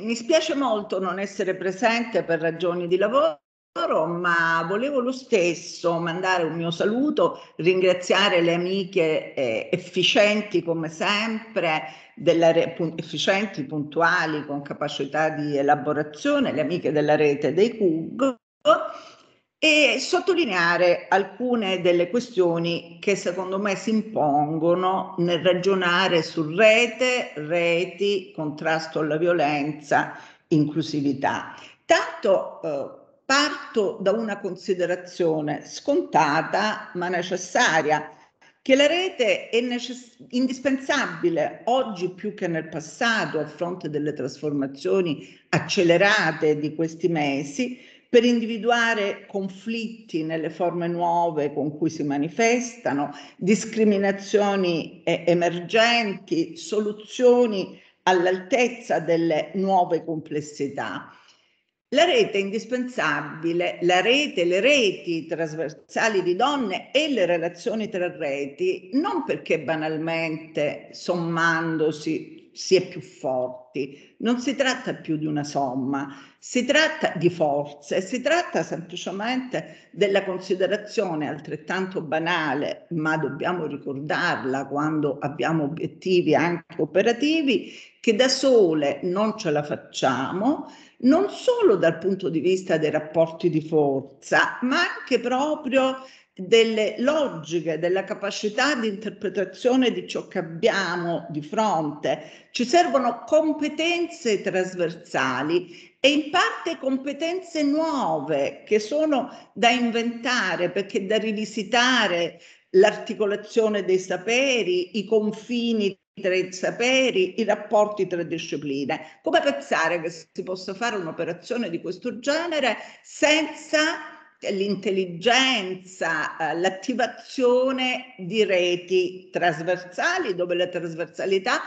mi spiace molto non essere presente per ragioni di lavoro ma volevo lo stesso mandare un mio saluto, ringraziare le amiche eh, efficienti come sempre, della re, efficienti, puntuali, con capacità di elaborazione, le amiche della rete dei CUG e sottolineare alcune delle questioni che secondo me si impongono nel ragionare su rete, reti, contrasto alla violenza, inclusività. Tanto eh, parto da una considerazione scontata ma necessaria, che la rete è necess- indispensabile oggi più che nel passato a fronte delle trasformazioni accelerate di questi mesi per individuare conflitti nelle forme nuove con cui si manifestano, discriminazioni emergenti, soluzioni all'altezza delle nuove complessità. La rete è indispensabile, la rete, le reti trasversali di donne e le relazioni tra reti, non perché banalmente sommandosi si è più forti. Non si tratta più di una somma, si tratta di forze, si tratta semplicemente della considerazione altrettanto banale, ma dobbiamo ricordarla quando abbiamo obiettivi anche operativi, che da sole non ce la facciamo, non solo dal punto di vista dei rapporti di forza, ma anche proprio delle logiche, della capacità di interpretazione di ciò che abbiamo di fronte. Ci servono competenze trasversali e in parte competenze nuove che sono da inventare perché da rivisitare l'articolazione dei saperi, i confini tra i saperi, i rapporti tra discipline. Come pensare che si possa fare un'operazione di questo genere senza l'intelligenza, eh, l'attivazione di reti trasversali dove la trasversalità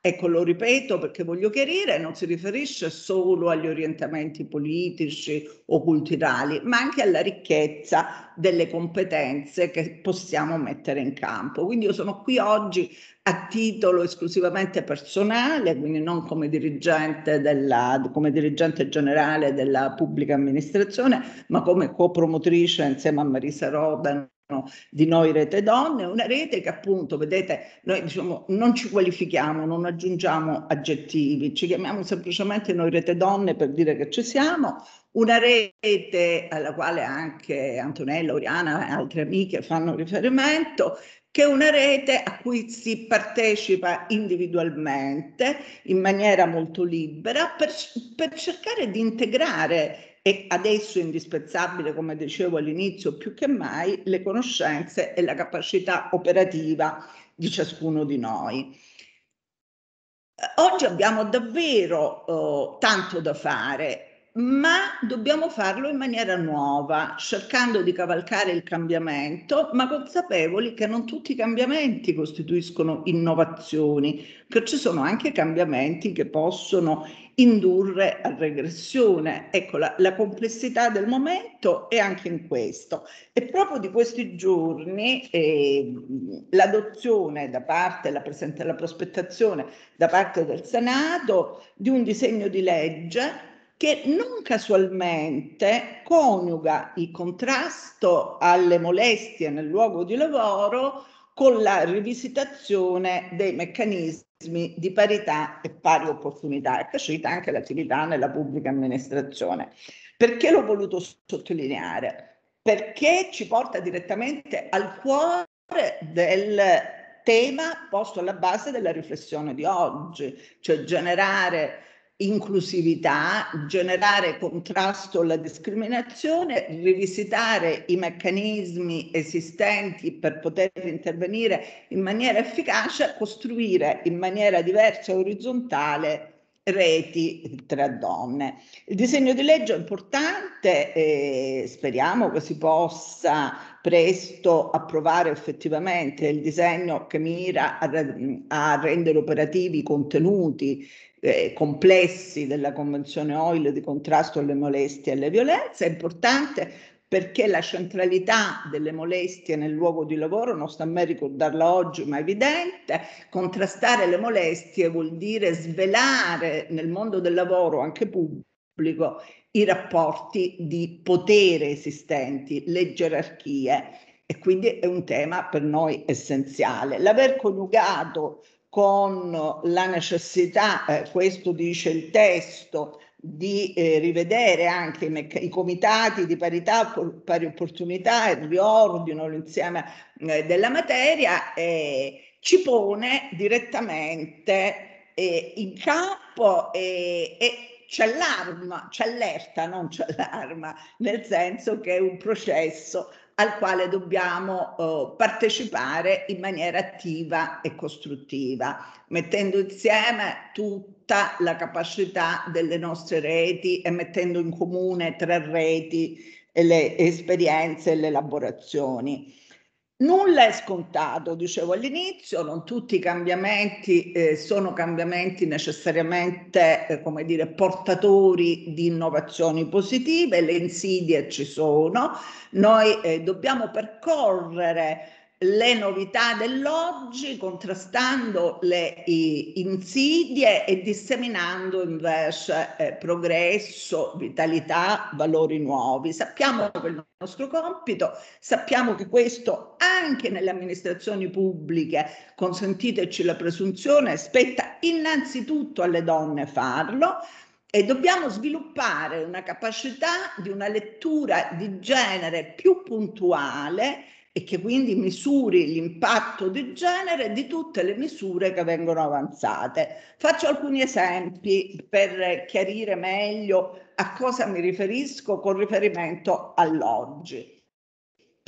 Ecco, lo ripeto perché voglio chiarire, non si riferisce solo agli orientamenti politici o culturali, ma anche alla ricchezza delle competenze che possiamo mettere in campo. Quindi io sono qui oggi a titolo esclusivamente personale, quindi non come dirigente, della, come dirigente generale della pubblica amministrazione, ma come copromotrice insieme a Marisa Rodan di noi Rete Donne, una rete che appunto, vedete, noi diciamo, non ci qualifichiamo, non aggiungiamo aggettivi, ci chiamiamo semplicemente noi Rete Donne per dire che ci siamo, una rete alla quale anche Antonella, Oriana e altre amiche fanno riferimento, che è una rete a cui si partecipa individualmente in maniera molto libera per, per cercare di integrare e adesso è indispensabile, come dicevo all'inizio, più che mai le conoscenze e la capacità operativa di ciascuno di noi. Oggi abbiamo davvero eh, tanto da fare ma dobbiamo farlo in maniera nuova, cercando di cavalcare il cambiamento, ma consapevoli che non tutti i cambiamenti costituiscono innovazioni, che ci sono anche cambiamenti che possono indurre a regressione. Ecco, la, la complessità del momento è anche in questo. E proprio di questi giorni eh, l'adozione da parte, la, presenta, la prospettazione da parte del Senato di un disegno di legge che non casualmente coniuga il contrasto alle molestie nel luogo di lavoro con la rivisitazione dei meccanismi di parità e pari opportunità. È cresciuta anche l'attività nella pubblica amministrazione. Perché l'ho voluto sottolineare? Perché ci porta direttamente al cuore del tema posto alla base della riflessione di oggi, cioè generare inclusività, generare contrasto alla discriminazione, rivisitare i meccanismi esistenti per poter intervenire in maniera efficace, costruire in maniera diversa e orizzontale reti tra donne. Il disegno di legge è importante e eh, speriamo che si possa presto approvare effettivamente il disegno che mira a, a rendere operativi i contenuti eh, complessi della Convenzione OIL di contrasto alle molestie e alle violenze, è importante perché la centralità delle molestie nel luogo di lavoro, non sta a me ricordarla oggi, ma è evidente, contrastare le molestie vuol dire svelare nel mondo del lavoro, anche pubblico, pubblico i rapporti di potere esistenti, le gerarchie e quindi è un tema per noi essenziale. L'aver coniugato con la necessità, eh, questo dice il testo, di eh, rivedere anche i, mecc- i, comitati di parità, pari opportunità, il riordino, l'insieme eh, della materia, eh, ci pone direttamente eh, in campo capo e c'è l'arma, c'è l'erta, non c'è l'arma, nel senso che è un processo al quale dobbiamo eh, partecipare in maniera attiva e costruttiva, mettendo insieme tutta la capacità delle nostre reti e mettendo in comune tra reti le esperienze e le elaborazioni. Nulla è scontato, dicevo all'inizio, non tutti i cambiamenti eh, sono cambiamenti necessariamente, eh, come dire, portatori di innovazioni positive, le insidie ci sono, noi eh, dobbiamo percorrere le novità dell'oggi, contrastando le insidie e disseminando invece eh, progresso, vitalità, valori nuovi. Sappiamo che è il nostro compito, sappiamo che questo anche nelle amministrazioni pubbliche, consentiteci la presunzione, spetta innanzitutto alle donne farlo, e dobbiamo sviluppare una capacità di una lettura di genere più puntuale e che quindi misuri l'impatto di genere di tutte le misure che vengono avanzate. Faccio alcuni esempi per chiarire meglio a cosa mi riferisco con riferimento all'oggi.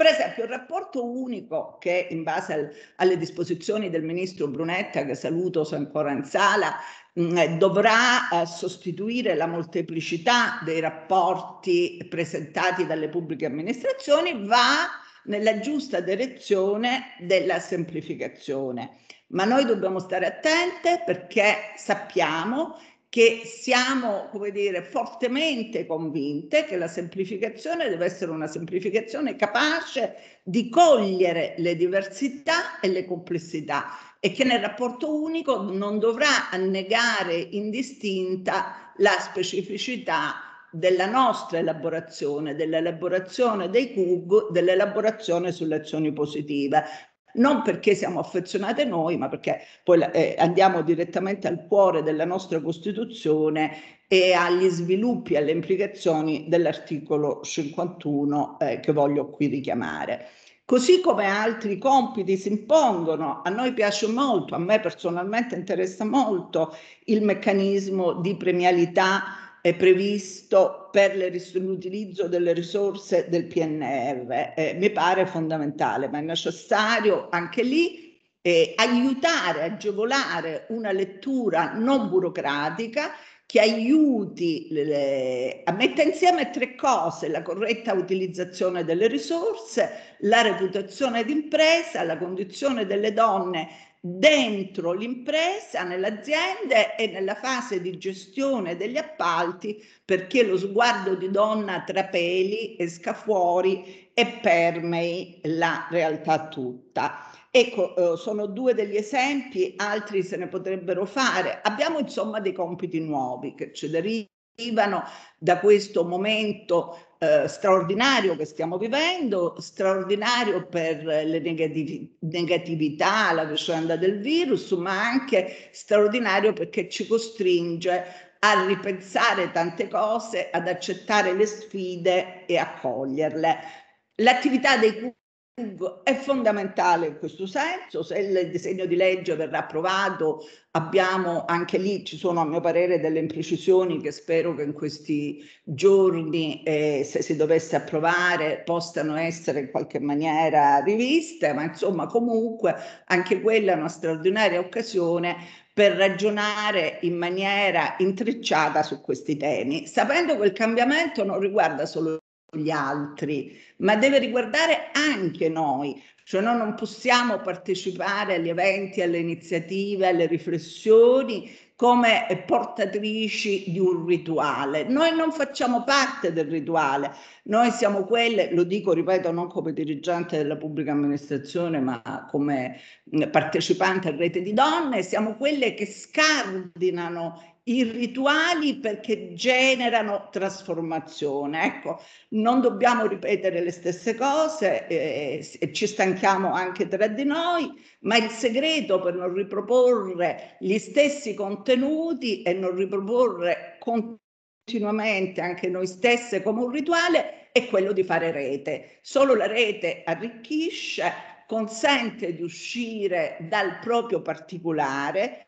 Per esempio, il rapporto unico che in base al, alle disposizioni del ministro Brunetta, che saluto se ancora in sala, mm, eh, dovrà eh, sostituire la molteplicità dei rapporti presentati dalle pubbliche amministrazioni, va nella giusta direzione della semplificazione. Ma noi dobbiamo stare attente perché sappiamo che siamo, come dire, fortemente convinte che la semplificazione deve essere una semplificazione capace di cogliere le diversità e le complessità e che nel rapporto unico non dovrà annegare indistinta la specificità della nostra elaborazione, dell'elaborazione dei CUG, dell'elaborazione sulle azioni positive. Non perché siamo affezionate noi, ma perché poi eh, andiamo direttamente al cuore della nostra Costituzione e agli sviluppi, alle implicazioni dell'articolo 51 eh, che voglio qui richiamare. Così come altri compiti si impongono, a noi piace molto, a me personalmente interessa molto il meccanismo di premialità è previsto per l'utilizzo delle risorse del PNR. Eh, mi pare fondamentale, ma è necessario anche lì eh, aiutare, agevolare una lettura non burocratica che aiuti le, le, a mettere insieme tre cose, la corretta utilizzazione delle risorse, la reputazione d'impresa, la condizione delle donne dentro l'impresa, nell'azienda e nella fase di gestione degli appalti perché lo sguardo di donna trapeli, esca fuori e permei la realtà tutta. Ecco, eh, sono due degli esempi, altri se ne potrebbero fare. Abbiamo insomma dei compiti nuovi che ci derivano da questo momento eh, straordinario che stiamo vivendo, straordinario per le negativi, negatività, la vicenda del virus, ma anche straordinario perché ci costringe a ripensare tante cose, ad accettare le sfide e accoglierle. L'attività dei è fondamentale in questo senso, se il disegno di legge verrà approvato abbiamo anche lì, ci sono a mio parere delle imprecisioni che spero che in questi giorni, eh, se si dovesse approvare, possano essere in qualche maniera riviste, ma insomma comunque anche quella è una straordinaria occasione per ragionare in maniera intrecciata su questi temi, sapendo che il cambiamento non riguarda solo gli altri, ma deve riguardare anche noi, cioè noi non possiamo partecipare agli eventi, alle iniziative, alle riflessioni come portatrici di un rituale. Noi non facciamo parte del rituale, noi siamo quelle, lo dico, ripeto, non come dirigente della pubblica amministrazione, ma come partecipante a rete di donne, siamo quelle che scardinano i rituali perché generano trasformazione. Ecco, non dobbiamo ripetere le stesse cose, eh, ci stanchiamo carichiamo anche tra di noi, ma il segreto per non riproporre gli stessi contenuti e non riproporre continuamente anche noi stesse come un rituale è quello di fare rete. Solo la rete arricchisce, consente di uscire dal proprio particolare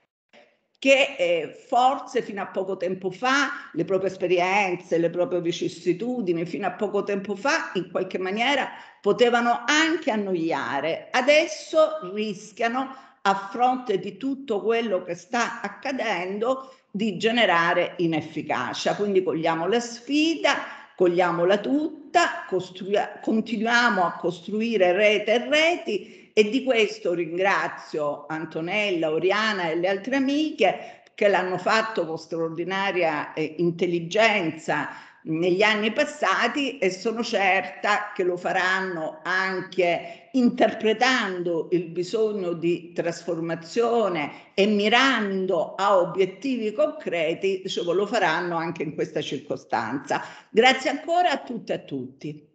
che eh, forse fino a poco tempo fa le proprie esperienze, le proprie vicissitudini, fino a poco tempo fa in qualche maniera potevano anche annoiare, adesso rischiano a fronte di tutto quello che sta accadendo di generare inefficacia. Quindi cogliamo la sfida, cogliamola tutta, costrui- continuiamo a costruire rete e reti e di questo ringrazio Antonella, Oriana e le altre amiche che l'hanno fatto con straordinaria eh, intelligenza negli anni passati e sono certa che lo faranno anche interpretando il bisogno di trasformazione e mirando a obiettivi concreti, diciamo, lo faranno anche in questa circostanza. Grazie ancora a tutte e a tutti.